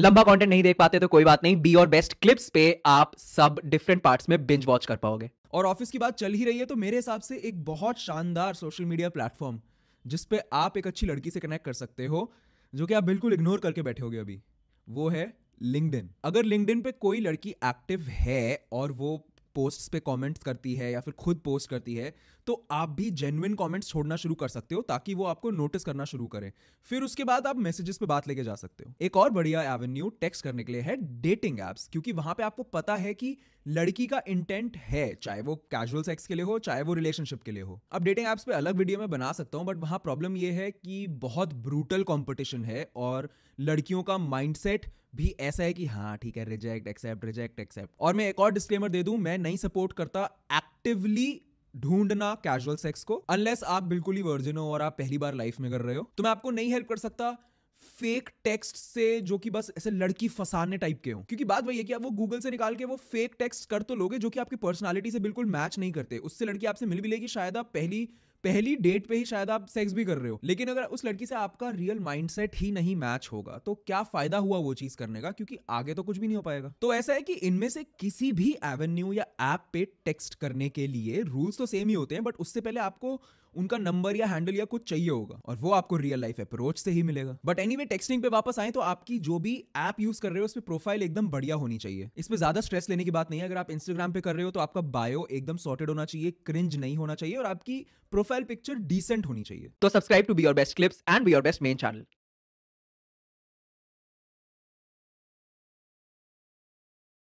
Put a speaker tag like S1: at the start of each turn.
S1: लंबा कंटेंट नहीं देख पाते तो कोई बात नहीं बी और बेस्ट क्लिप्स पे आप सब डिफरेंट पार्ट्स में बिंज वॉच कर पाओगे और ऑफिस की बात चल ही रही है तो मेरे हिसाब से एक बहुत शानदार सोशल मीडिया प्लेटफॉर्म जिसपे आप एक अच्छी लड़की से कनेक्ट कर सकते हो जो कि आप बिल्कुल इग्नोर करके बैठे हो अभी वो है लिंकड अगर लिंकड पे कोई लड़की एक्टिव है और वो पोस्ट पे कमेंट्स करती है या फिर खुद पोस्ट करती है तो आप भी जेनुइन कमेंट्स छोड़ना शुरू कर सकते हो ताकि वो आपको नोटिस करना शुरू करें फिर उसके बाद आप मैसेजेस पे बात लेके जा सकते हो एक और बढ़िया एवेन्यू टेक्स्ट करने के लिए है डेटिंग एप्स क्योंकि वहां पे आपको पता है कि लड़की का इंटेंट है चाहे वो कैजुअल सेक्स के लिए हो चाहे वो रिलेशनशिप के लिए हो अब डेटिंग एप्स पे अलग वीडियो में बना सकता हूँ बट वहाँ प्रॉब्लम ये है कि बहुत ब्रूटल कॉम्पिटिशन है और लड़कियों का माइंडसेट भी ऐसा है कि हाँ ठीक है रिजेक्ट एक्सेप्ट रिजेक्ट एक्सेप्ट और मैं एक और डिस्क्लेमर दे दूं मैं नहीं सपोर्ट करता एक्टिवली ढूंढना कैजुअल सेक्स को अनलेस आप बिल्कुल ही वर्जिन हो और आप पहली बार लाइफ में कर रहे हो तो मैं आपको नहीं हेल्प कर सकता फेक टेक्स्ट से जो कि बस ऐसे लड़की फसाने टाइप के हो क्योंकि बात वही है कि आप वो गूगल से निकाल के वो फेक टेक्स्ट कर तो लोगे जो कि आपकी पर्सनालिटी से बिल्कुल मैच नहीं करते उससे लड़की आपसे मिल भी लेगी शायद आप पहली पहली डेट पे ही शायद आप सेक्स भी कर रहे हो लेकिन अगर उस लड़की से आपका रियल माइंडसेट ही नहीं मैच होगा तो क्या फायदा हुआ वो चीज करने का क्योंकि आगे तो कुछ भी नहीं हो पाएगा तो ऐसा है कि इनमें से किसी भी एवेन्यू या ऐप पे टेक्स्ट करने के लिए रूल्स तो सेम ही होते हैं बट उससे पहले आपको उनका नंबर या हैंडल या कुछ चाहिए होगा और वो आपको रियल लाइफ अप्रोच से ही मिलेगा बट एनी anyway, टेक्सटिंग पे वापस आए तो आपकी जो भी ऐप यूज कर रहे हो उस पर प्रोफाइल एकदम बढ़िया होनी चाहिए इस पर ज्यादा स्ट्रेस लेने की बात नहीं है अगर आप इंस्टाग्राम पे कर रहे हो तो आपका बायो एकदम सॉर्टेड होना चाहिए क्रिंज नहीं होना चाहिए और आपकी प्रोफाइल पिक्चर डिसेंट होनी चाहिए तो subscribe to be your best clips and be your best main channel